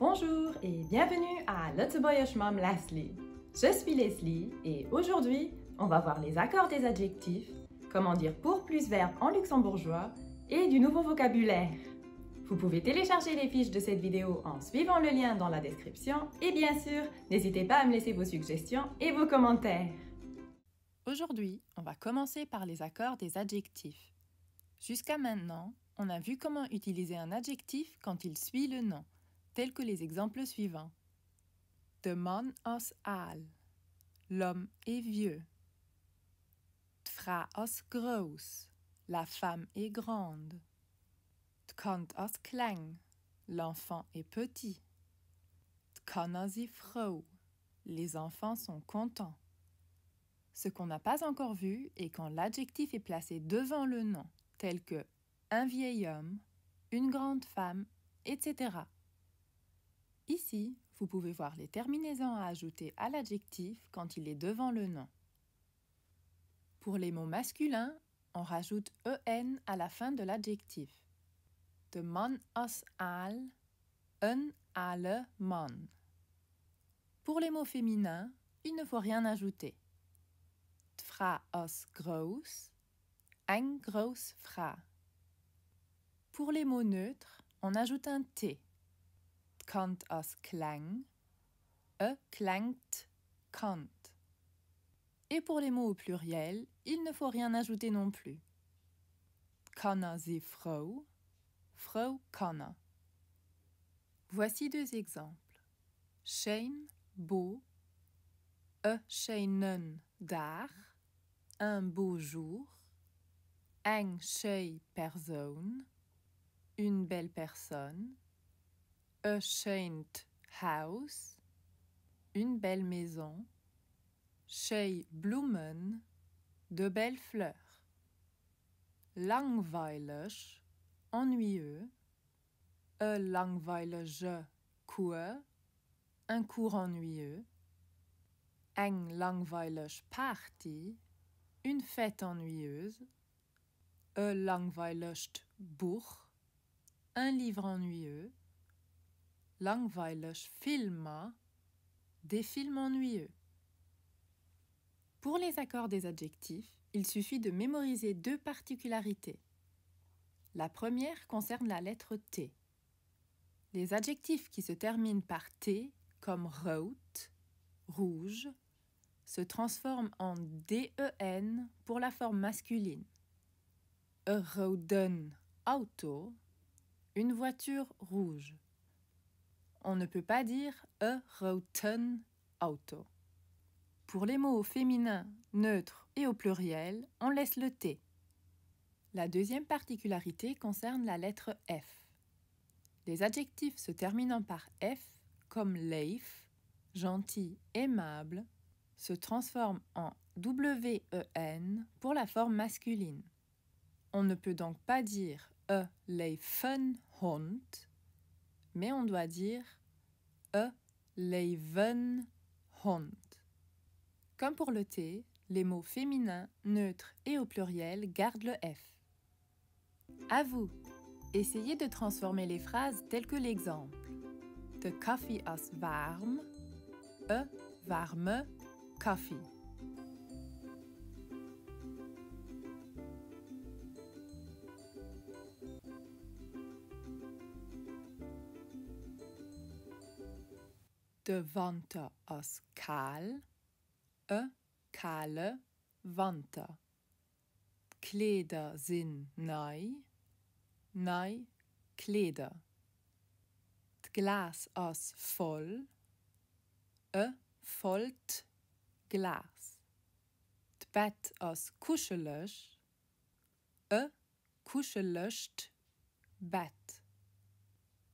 Bonjour et bienvenue à Let's Boyish Mom Leslie. Je suis Leslie et aujourd'hui, on va voir les accords des adjectifs, comment dire pour plus verbe en luxembourgeois et du nouveau vocabulaire. Vous pouvez télécharger les fiches de cette vidéo en suivant le lien dans la description et bien sûr, n'hésitez pas à me laisser vos suggestions et vos commentaires. Aujourd'hui, on va commencer par les accords des adjectifs. Jusqu'à maintenant, on a vu comment utiliser un adjectif quand il suit le nom tels que les exemples suivants. The man os al. L'homme est vieux. Tfra os gross La femme est grande. T'kant os klang L'enfant est petit. T'kanosi frou. Les enfants sont contents. Ce qu'on n'a pas encore vu est quand l'adjectif est placé devant le nom, tel que un vieil homme, une grande femme, etc. Ici, vous pouvez voir les terminaisons à ajouter à l'adjectif quand il est devant le nom. Pour les mots masculins, on rajoute en à la fin de l'adjectif. De man un alle man. Pour les mots féminins, il ne faut rien ajouter. Fra os ein fra. Pour les mots neutres, on ajoute un t kant as klang. E klangt kant. Et pour les mots au pluriel, il ne faut rien ajouter non plus. Kanna si Frau, Frau Kanna. Voici deux exemples. Shane, beau, e scheinen dar, un beau jour, ein schei person, une belle personne, a Shaint House, une belle maison. Shei Blumen, de belles fleurs. Langweilig, ennuyeux. A langweilige cour un cours ennuyeux. Ein langweilig Party, une fête ennuyeuse. A langweiliges Buch, un livre ennuyeux langweilig Filma des films ennuyeux. Pour les accords des adjectifs, il suffit de mémoriser deux particularités. La première concerne la lettre T. Les adjectifs qui se terminent par T, comme route, rouge, se transforment en DEN pour la forme masculine. A roden auto, une voiture rouge on ne peut pas dire a rotten auto. Pour les mots au féminin, neutre et au pluriel, on laisse le T. La deuxième particularité concerne la lettre F. Les adjectifs se terminant par F, comme leif, gentil, aimable, se transforment en W-E-N pour la forme masculine. On ne peut donc pas dire E leifen Hund mais on doit dire e leven hond. Comme pour le thé, les mots féminins, neutres et au pluriel gardent le F. À vous! Essayez de transformer les phrases telles que l'exemple. The coffee aus warm, e warme Kaffee. de Wanter aus kahl, ö e kahle Wanter. Kleder sinn neu, neu Kleder. Glas aus voll, ö e vollt Glas. D Bett aus kuschelech, ö e kuschelöscht Bett.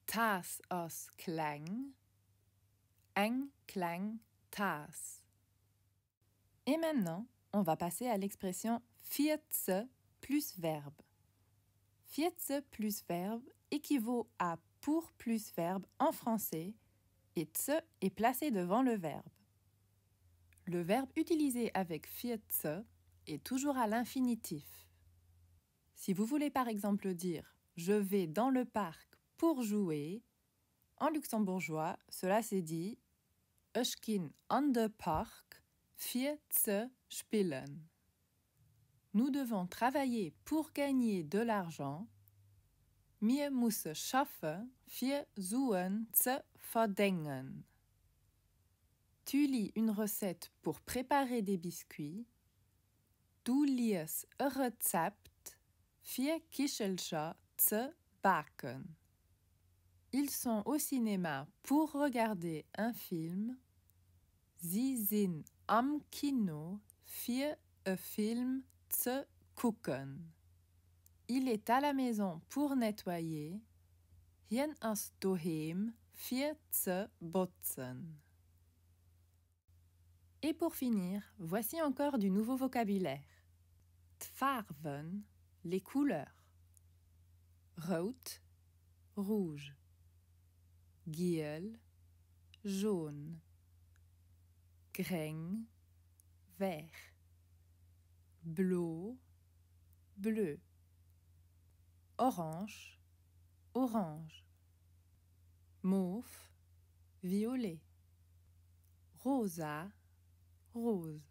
Tas aus klang, tas. Et maintenant, on va passer à l'expression fietse plus verbe. Fietse plus verbe équivaut à pour plus verbe en français et tse est placé devant le verbe. Le verbe utilisé avec fietse est toujours à l'infinitif. Si vous voulez par exemple dire je vais dans le parc pour jouer, en luxembourgeois, cela s'est dit ich an de Park vier ze spielen. Nous devons travailler pour gagner de l'argent. Mir musse schaffe viel Suen ze verdengen. Tu lis une recette pour préparer des biscuits. Du liest un Rezept vier Kichelcha ze backen. Ils sont au cinéma pour regarder un film. Sie sind am Kino für ein Film zu gucken. Il est à la maison pour nettoyer. Hien ist daheim für zu botzen. Et pour finir, voici encore du nouveau vocabulaire. Tfarven les couleurs. Rot, rouge. Giel, jaune greng, vert, bleu bleu, orange, orange, mauve, violet, rosa, rose,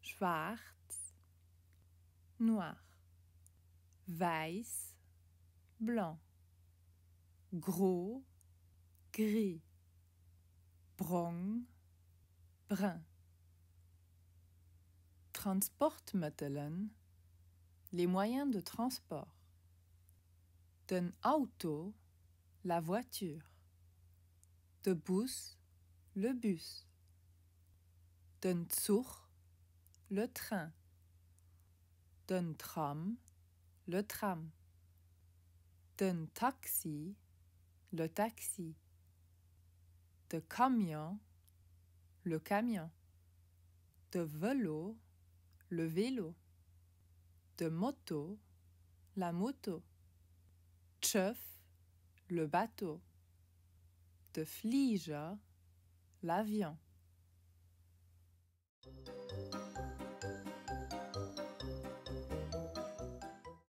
schwarz, noir, weiss, blanc, gros, gris, brun, brun. Matelan, les moyens de transport. Den auto, la voiture. De bus, le bus. Den tour le train. D'un Tram, le tram. D'un Taxi, le taxi. De camion, le camion, de vélo, le vélo, de moto, la moto, chef le bateau, de flige, l'avion.